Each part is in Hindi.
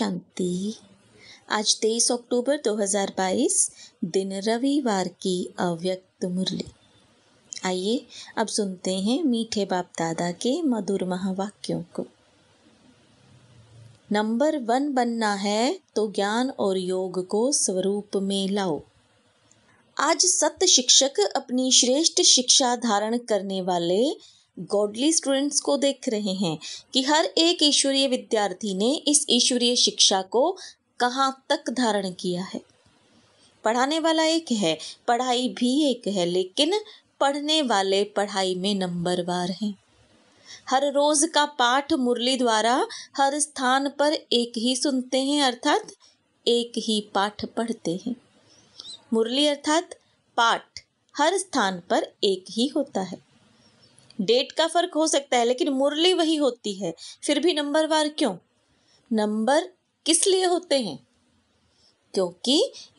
शांति आज 23 अक्टूबर 2022 दिन रविवार की अव्यक्त मुरली आइए अब सुनते हैं मीठे बाप दादा के मधुर महावाक्यों को नंबर वन बनना है तो ज्ञान और योग को स्वरूप में लाओ आज सत्य शिक्षक अपनी श्रेष्ठ शिक्षा धारण करने वाले गॉडली स्टूडेंट्स को देख रहे हैं कि हर एक ईश्वरीय विद्यार्थी ने इस ईश्वरीय शिक्षा को कहाँ तक धारण किया है पढ़ाने वाला एक है पढ़ाई भी एक है लेकिन पढ़ने वाले पढ़ाई में नंबरवार हैं हर रोज का पाठ मुरली द्वारा हर स्थान पर एक ही सुनते हैं अर्थात एक ही पाठ पढ़ते हैं मुरली अर्थात पाठ हर स्थान पर एक ही होता है डेट का फर्क हो सकता है लेकिन मुरली वही होती है फिर भी नंबर वार क्यों नंबर किस लिए होते हैं क्योंकि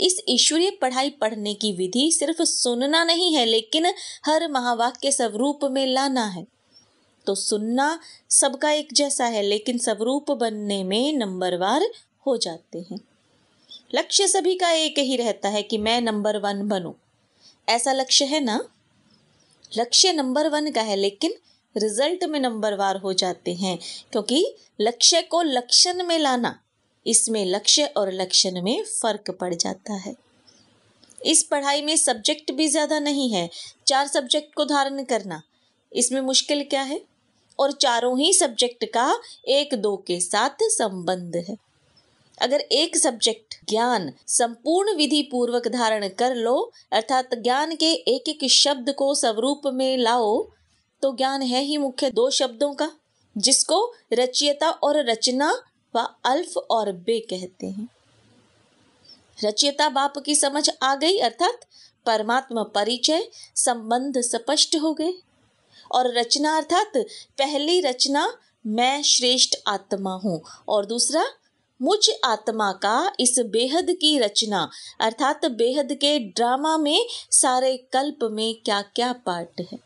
इस ईश्वरीय पढ़ाई पढ़ने की विधि सिर्फ सुनना नहीं है लेकिन हर महावाक्य स्वरूप में लाना है तो सुनना सबका एक जैसा है लेकिन स्वरूप बनने में नंबरवार हो जाते हैं लक्ष्य सभी का एक ही रहता है कि मैं नंबर वन बनूं ऐसा लक्ष्य है ना लक्ष्य नंबर वन का है लेकिन रिजल्ट में नंबर वार हो जाते हैं क्योंकि लक्ष्य को लक्षण में लाना इसमें लक्ष्य और लक्षण में फर्क पड़ जाता है इस पढ़ाई में सब्जेक्ट भी ज़्यादा नहीं है चार सब्जेक्ट को धारण करना इसमें मुश्किल क्या है और चारों ही सब्जेक्ट का एक दो के साथ संबंध है अगर एक सब्जेक्ट ज्ञान संपूर्ण विधि पूर्वक धारण कर लो अर्थात ज्ञान के एक एक शब्द को स्वरूप में लाओ तो ज्ञान है ही मुख्य दो शब्दों का जिसको रचियता और रचना व अल्फ और बे कहते हैं रचयता बाप की समझ आ गई अर्थात परमात्मा परिचय संबंध स्पष्ट हो गए और रचना अर्थात पहली रचना मैं श्रेष्ठ आत्मा हूँ और दूसरा मुझ आत्मा का इस बेहद की रचना अर्थात बेहद के ड्रामा में सारे कल्प में क्या क्या पार्ट है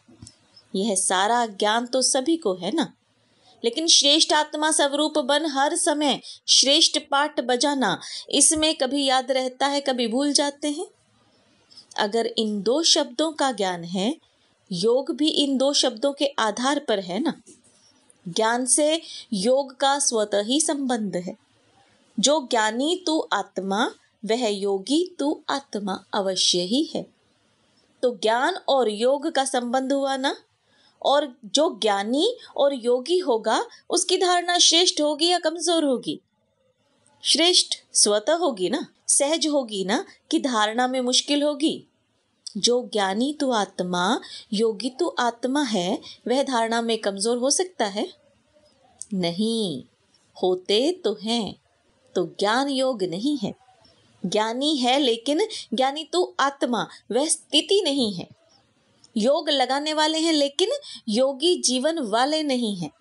यह सारा ज्ञान तो सभी को है ना लेकिन श्रेष्ठ आत्मा स्वरूप बन हर समय श्रेष्ठ पाठ बजाना इसमें कभी याद रहता है कभी भूल जाते हैं अगर इन दो शब्दों का ज्ञान है योग भी इन दो शब्दों के आधार पर है ना ज्ञान से योग का स्वतः ही संबंध है जो ज्ञानी तू आत्मा वह योगी तू आत्मा अवश्य ही है तो ज्ञान और योग का संबंध हुआ ना और जो ज्ञानी और योगी होगा उसकी धारणा श्रेष्ठ होगी या कमजोर होगी श्रेष्ठ स्वतः होगी ना सहज होगी ना कि धारणा में मुश्किल होगी जो ज्ञानी तो आत्मा योगी तो आत्मा है वह धारणा में कमजोर हो सकता है नहीं होते तो हैं तो ज्ञान योग नहीं है ज्ञानी है लेकिन ज्ञानी तो आत्मा वह स्थिति नहीं है योग लगाने वाले हैं लेकिन योगी जीवन वाले नहीं हैं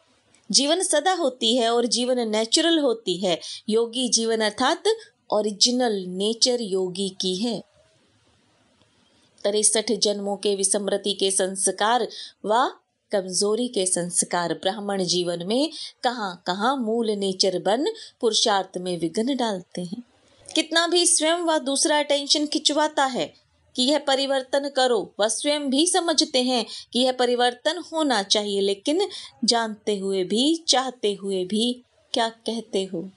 जीवन सदा होती है और जीवन नेचुरल होती है योगी जीवन अर्थात ओरिजिनल नेचर योगी की है तिरसठ जन्मों के विसमृति के संस्कार व कमजोरी के संस्कार ब्राह्मण जीवन में कहाँ कहाँ मूल नेचर बन पुरुषार्थ में विघ्न डालते हैं कितना भी स्वयं व दूसरा अटेंशन खिंचवाता है कि यह परिवर्तन करो वह स्वयं भी समझते हैं कि यह परिवर्तन होना चाहिए लेकिन जानते हुए भी चाहते हुए भी क्या कहते हो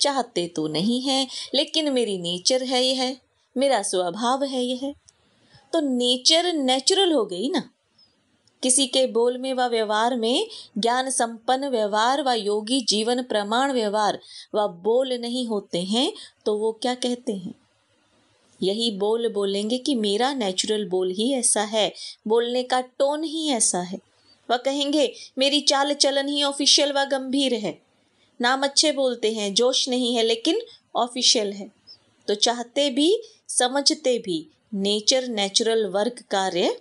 चाहते तो नहीं है लेकिन मेरी नेचर है यह मेरा स्वभाव है यह तो नेचर नेचुरल हो गई ना किसी के बोल में व व्यवहार में ज्ञान संपन्न व्यवहार व योगी जीवन प्रमाण व्यवहार व बोल नहीं होते हैं तो वो क्या कहते हैं यही बोल बोलेंगे कि मेरा नेचुरल बोल ही ऐसा है बोलने का टोन ही ऐसा है वह कहेंगे मेरी चाल चलन ही ऑफिशियल व गंभीर है नाम अच्छे बोलते हैं जोश नहीं है लेकिन ऑफिशियल है तो चाहते भी समझते भी नेचर नेचुरल वर्क कार्य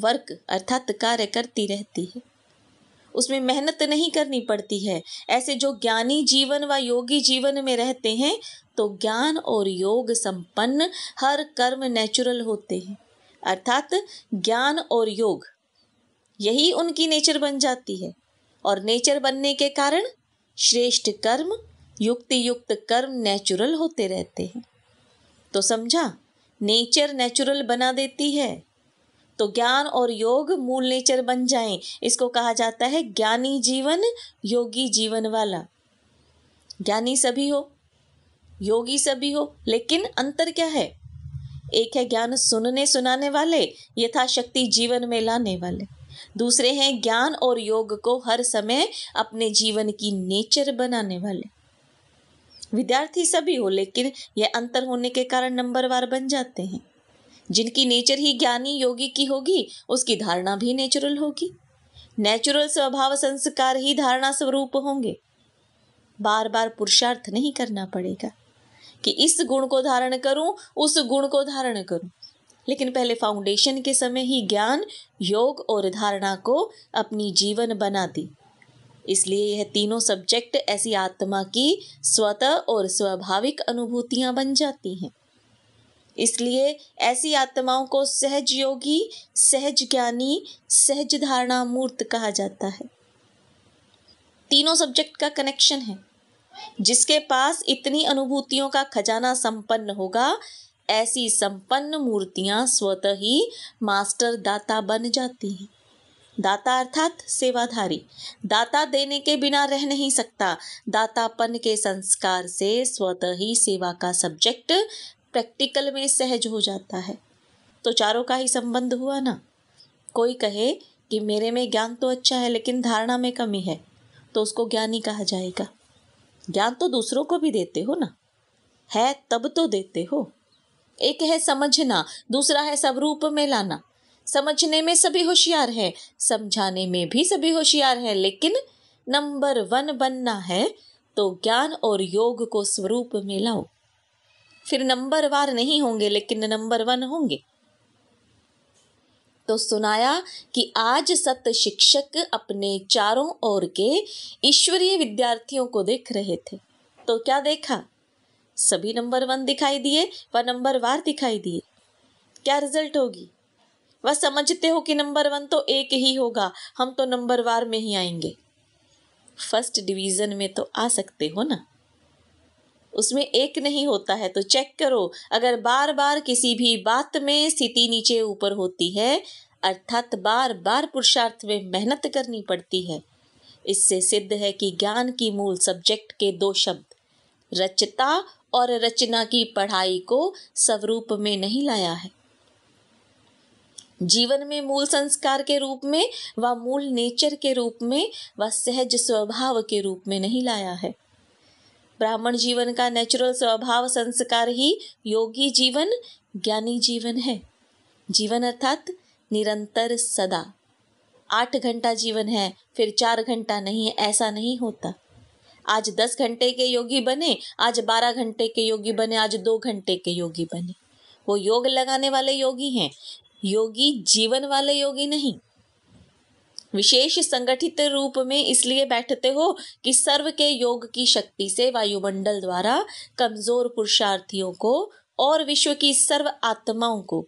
वर्क अर्थात कार्य करती रहती है उसमें मेहनत नहीं करनी पड़ती है ऐसे जो ज्ञानी जीवन व योगी जीवन में रहते हैं तो ज्ञान और योग संपन्न हर कर्म नेचुरल होते हैं अर्थात ज्ञान और योग यही उनकी नेचर बन जाती है और नेचर बनने के कारण श्रेष्ठ कर्म युक्ति युक्त कर्म नेचुरल होते रहते हैं तो समझा नेचर नेचुरल बना देती है तो ज्ञान और योग मूल नेचर बन जाएं इसको कहा जाता है ज्ञानी जीवन योगी जीवन वाला ज्ञानी सभी हो योगी सभी हो लेकिन अंतर क्या है एक है ज्ञान सुनने सुनाने वाले यथाशक्ति जीवन में लाने वाले दूसरे हैं ज्ञान और योग को हर समय अपने जीवन की नेचर बनाने वाले विद्यार्थी सभी हो लेकिन यह अंतर होने के कारण नंबर वार बन जाते हैं जिनकी नेचर ही ज्ञानी योगी की होगी उसकी धारणा भी नेचुरल होगी नेचुरल स्वभाव संस्कार ही धारणा स्वरूप होंगे बार बार पुरुषार्थ नहीं करना पड़ेगा कि इस गुण को धारण करूं उस गुण को धारण करूं लेकिन पहले फाउंडेशन के समय ही ज्ञान योग और धारणा को अपनी जीवन बना दी इसलिए यह तीनों सब्जेक्ट ऐसी आत्मा की स्वतः और स्वाभाविक अनुभूतियां बन जाती हैं इसलिए ऐसी आत्माओं को सहज योगी सहज ज्ञानी सहज धारणा मूर्त कहा जाता है तीनों सब्जेक्ट का कनेक्शन है जिसके पास इतनी अनुभूतियों का खजाना संपन्न होगा ऐसी संपन्न मूर्तियां स्वतः ही मास्टर दाता बन जाती हैं दाता अर्थात सेवाधारी दाता देने के बिना रह नहीं सकता दातापन के संस्कार से स्वतः ही सेवा का सब्जेक्ट प्रैक्टिकल में सहज हो जाता है तो चारों का ही संबंध हुआ ना कोई कहे कि मेरे में ज्ञान तो अच्छा है लेकिन धारणा में कमी है तो उसको ज्ञानी कहा जाएगा ज्ञान तो दूसरों को भी देते हो ना है तब तो देते हो एक है समझना दूसरा है स्वरूप में लाना समझने में सभी होशियार है समझाने में भी सभी होशियार है लेकिन नंबर वन बनना है तो ज्ञान और योग को स्वरूप में लाओ फिर नंबर वार नहीं होंगे लेकिन नंबर वन होंगे तो सुनाया कि आज सत शिक्षक अपने चारों ओर के ईश्वरीय विद्यार्थियों को देख रहे थे तो क्या देखा सभी नंबर वन दिखाई दिए व नंबर वार दिखाई दिए क्या रिजल्ट होगी वह समझते हो कि नंबर वन तो एक ही होगा हम तो नंबर वार में ही आएंगे फर्स्ट डिवीजन में तो आ सकते हो ना उसमें एक नहीं होता है तो चेक करो अगर बार बार किसी भी बात में स्थिति नीचे ऊपर होती है अर्थात बार बार पुरुषार्थ में मेहनत करनी पड़ती है इससे सिद्ध है कि ज्ञान की मूल सब्जेक्ट के दो शब्द रचता और रचना की पढ़ाई को स्वरूप में नहीं लाया है जीवन में मूल संस्कार के रूप में व मूल नेचर के रूप में व सहज स्वभाव के रूप में नहीं लाया है ब्राह्मण जीवन का नेचुरल स्वभाव संस्कार ही योगी जीवन ज्ञानी जीवन है जीवन अर्थात निरंतर सदा आठ घंटा जीवन है फिर चार घंटा नहीं ऐसा नहीं होता आज दस घंटे के योगी बने आज बारह घंटे के योगी बने आज दो घंटे के योगी बने वो योग लगाने वाले योगी हैं योगी जीवन वाले योगी नहीं विशेष संगठित रूप में इसलिए बैठते हो कि सर्व के योग की शक्ति से वायुमंडल द्वारा कमजोर पुरुषार्थियों को और विश्व की सर्व आत्माओं को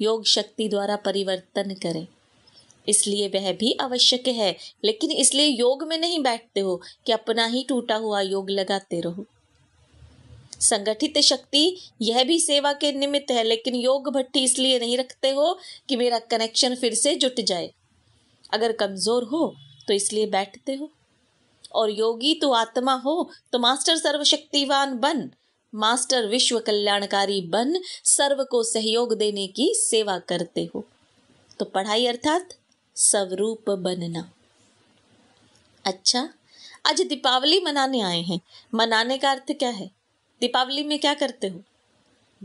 योग शक्ति द्वारा परिवर्तन करें इसलिए वह भी आवश्यक है लेकिन इसलिए योग में नहीं बैठते हो कि अपना ही टूटा हुआ योग लगाते रहो संगठित शक्ति यह भी सेवा के निमित्त है लेकिन योग भट्टी इसलिए नहीं रखते हो कि मेरा कनेक्शन फिर से जुट जाए अगर कमज़ोर हो तो इसलिए बैठते हो और योगी तो आत्मा हो तो मास्टर सर्वशक्तिवान बन मास्टर विश्व कल्याणकारी बन सर्व को सहयोग देने की सेवा करते हो तो पढ़ाई अर्थात स्वरूप बनना अच्छा आज दीपावली मनाने आए हैं मनाने का अर्थ क्या है दीपावली में क्या करते हो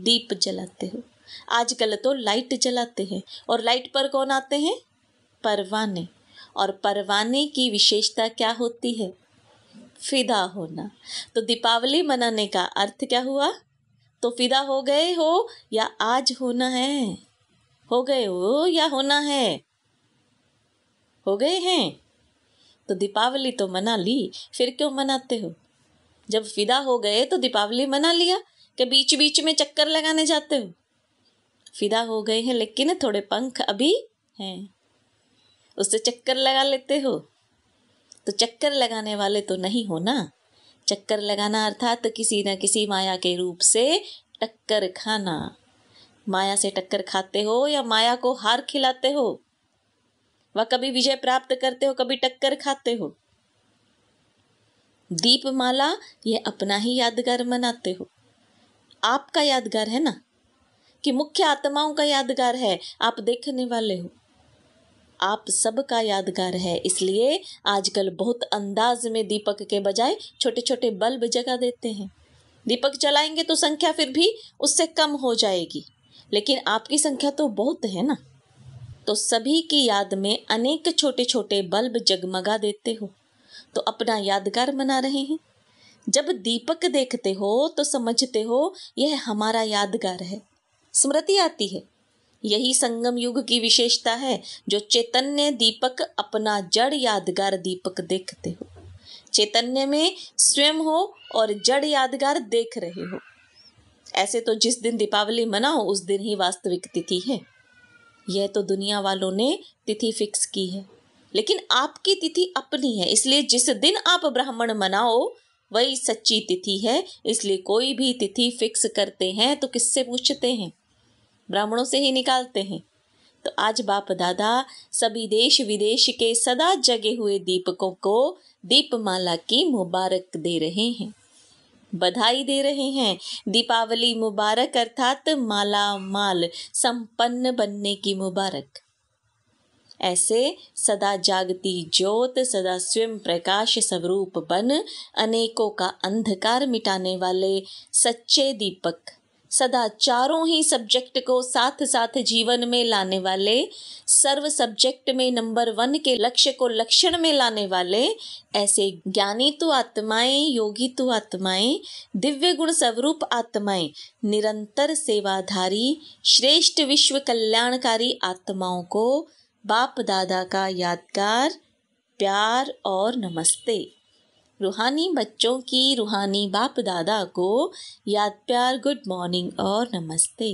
दीप जलाते हो आजकल तो लाइट जलाते हैं और लाइट पर कौन आते हैं परवाने और परवाने की विशेषता क्या होती है फिदा होना तो दीपावली मनाने का अर्थ क्या हुआ तो फिदा हो गए हो या आज होना है हो गए हो या होना है हो गए हैं तो दीपावली तो मना ली फिर क्यों मनाते हो जब फिदा हो गए तो दीपावली मना लिया कि बीच बीच में चक्कर लगाने जाते हो फिदा हो गए हैं लेकिन थोड़े पंख अभी हैं उससे चक्कर लगा लेते हो तो चक्कर लगाने वाले तो नहीं हो ना चक्कर लगाना अर्थात तो किसी न किसी माया के रूप से टक्कर खाना माया से टक्कर खाते हो या माया को हार खिलाते हो वह कभी विजय प्राप्त करते हो कभी टक्कर खाते हो दीपमाला ये अपना ही यादगार मनाते हो आपका यादगार है ना कि मुख्य आत्माओं का यादगार है आप देखने वाले हो आप सबका यादगार है इसलिए आजकल बहुत अंदाज में दीपक के बजाय छोटे छोटे बल्ब जगा देते हैं दीपक जलाएंगे तो संख्या फिर भी उससे कम हो जाएगी लेकिन आपकी संख्या तो बहुत है ना तो सभी की याद में अनेक छोटे छोटे बल्ब जगमगा देते हो तो अपना यादगार बना रहे हैं जब दीपक देखते हो तो समझते हो यह हमारा यादगार है स्मृति आती है यही संगम युग की विशेषता है जो चैतन्य दीपक अपना जड़ यादगार दीपक देखते हो चैतन्य में स्वयं हो और जड़ यादगार देख रहे हो ऐसे तो जिस दिन दीपावली मनाओ उस दिन ही वास्तविक तिथि है यह तो दुनिया वालों ने तिथि फिक्स की है लेकिन आपकी तिथि अपनी है इसलिए जिस दिन आप ब्राह्मण मनाओ वही सच्ची तिथि है इसलिए कोई भी तिथि फिक्स करते हैं तो किससे पूछते हैं ब्राह्मणों से ही निकालते हैं तो आज बाप दादा सभी देश विदेश के सदा जगे हुए दीपकों को दीपमाला की मुबारक दे रहे हैं बधाई दे रहे हैं दीपावली मुबारक अर्थात माला माल संपन्न बनने की मुबारक ऐसे सदा जागती ज्योत सदा स्वयं प्रकाश स्वरूप बन अनेकों का अंधकार मिटाने वाले सच्चे दीपक सदा चारों ही सब्जेक्ट को साथ साथ जीवन में लाने वाले सर्व सब्जेक्ट में नंबर वन के लक्ष्य को लक्षण में लाने वाले ऐसे ज्ञानी तो आत्माएं योगी तो आत्माएं दिव्य गुण स्वरूप आत्माएं निरंतर सेवाधारी श्रेष्ठ विश्व कल्याणकारी आत्माओं को बाप दादा का यादगार प्यार और नमस्ते रूहानी बच्चों की रूहानी बाप दादा को याद प्यार गुड मॉर्निंग और नमस्ते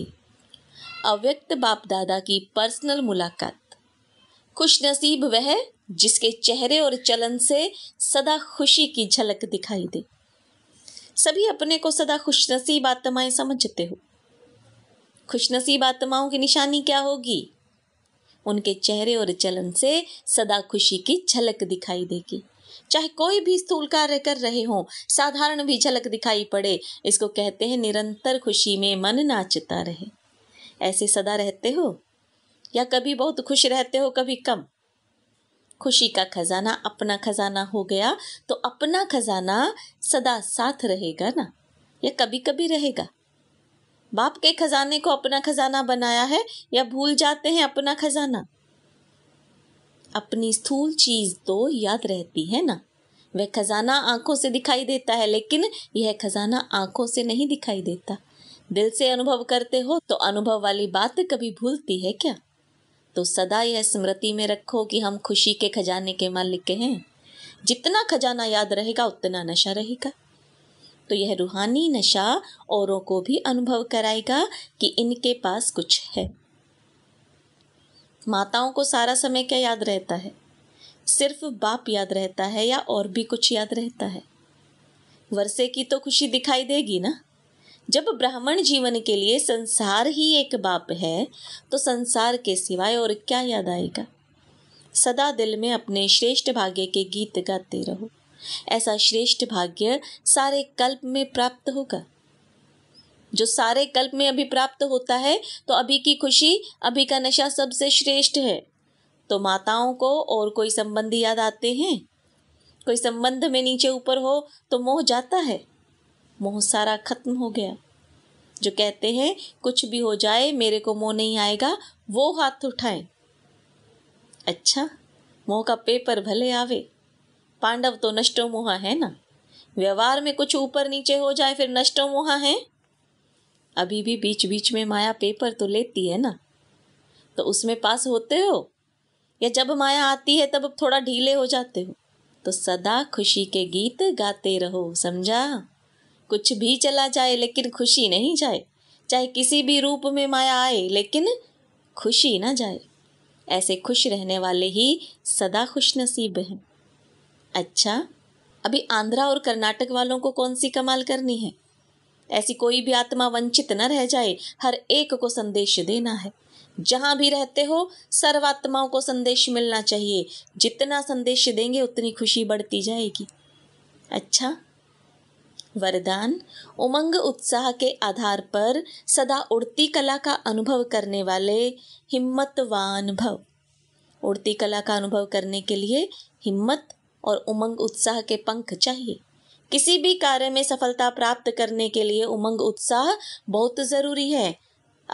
अव्यक्त बाप दादा की पर्सनल मुलाकात खुशनसीब वह जिसके चेहरे और चलन से सदा खुशी की झलक दिखाई दे सभी अपने को सदा खुशनसीब आत्माएं समझते हो खुशनसीब आत्माओं की निशानी क्या होगी उनके चेहरे और चलन से सदा खुशी की झलक दिखाई देगी चाहे कोई भी स्थूल कार्य कर रहे हों साधारण भी झलक दिखाई पड़े इसको कहते हैं निरंतर खुशी में मन नाचता रहे ऐसे सदा रहते हो या कभी बहुत खुश रहते हो कभी कम खुशी का खजाना अपना खजाना हो गया तो अपना खजाना सदा साथ रहेगा ना या कभी कभी रहेगा बाप के खजाने को अपना खजाना बनाया है या भूल जाते हैं अपना खजाना अपनी स्थूल चीज तो याद रहती है ना वह खजाना आंखों से दिखाई देता है लेकिन यह खजाना आंखों से नहीं दिखाई देता दिल से अनुभव करते हो तो अनुभव वाली बात कभी भूलती है क्या तो सदा यह स्मृति में रखो कि हम खुशी के खजाने के मालिक हैं जितना खजाना याद रहेगा उतना नशा रहेगा तो यह रूहानी नशा औरों को भी अनुभव कराएगा कि इनके पास कुछ है माताओं को सारा समय क्या याद रहता है सिर्फ बाप याद रहता है या और भी कुछ याद रहता है वर्षे की तो खुशी दिखाई देगी ना जब ब्राह्मण जीवन के लिए संसार ही एक बाप है तो संसार के सिवाय और क्या याद आएगा सदा दिल में अपने श्रेष्ठ भाग्य के गीत गाते रहो ऐसा श्रेष्ठ भाग्य सारे कल्प में प्राप्त होगा जो सारे कल्प में अभी प्राप्त होता है तो अभी की खुशी अभी का नशा सबसे श्रेष्ठ है तो माताओं को और कोई संबंध याद आते हैं कोई संबंध में नीचे ऊपर हो तो मोह जाता है मोह सारा खत्म हो गया जो कहते हैं कुछ भी हो जाए मेरे को मोह नहीं आएगा वो हाथ उठाएं अच्छा मोह का पेपर भले आवे पांडव तो नष्टो मोहा है ना व्यवहार में कुछ ऊपर नीचे हो जाए फिर नष्टो मोहा है अभी भी बीच बीच में माया पेपर तो लेती है ना तो उसमें पास होते हो या जब माया आती है तब थोड़ा ढीले हो जाते हो तो सदा खुशी के गीत गाते रहो समझा कुछ भी चला जाए लेकिन खुशी नहीं जाए चाहे किसी भी रूप में माया आए लेकिन खुशी ना जाए ऐसे खुश रहने वाले ही सदा खुश नसीब हैं अच्छा अभी आंध्रा और कर्नाटक वालों को कौन सी कमाल करनी है ऐसी कोई भी आत्मा वंचित न रह जाए हर एक को संदेश देना है जहाँ भी रहते हो सर्वात्माओं को संदेश मिलना चाहिए जितना संदेश देंगे उतनी खुशी बढ़ती जाएगी अच्छा वरदान उमंग उत्साह के आधार पर सदा उड़ती कला का अनुभव करने वाले हिम्मतवान भव उड़ती कला का अनुभव करने के लिए हिम्मत और उमंग उत्साह के पंख चाहिए किसी भी कार्य में सफलता प्राप्त करने के लिए उमंग उत्साह बहुत ज़रूरी है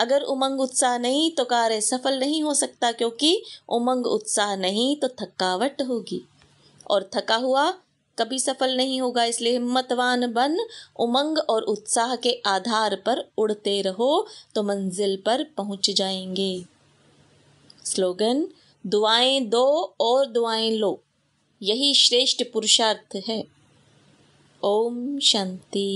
अगर उमंग उत्साह नहीं तो कार्य सफल नहीं हो सकता क्योंकि उमंग उत्साह नहीं तो थकावट होगी और थका हुआ कभी सफल नहीं होगा इसलिए हिम्मतवान बन उमंग और उत्साह के आधार पर उड़ते रहो तो मंजिल पर पहुंच जाएंगे स्लोगन दुआएं दो और दुआएं लो यही श्रेष्ठ पुरुषार्थ है ஓம் சந்தி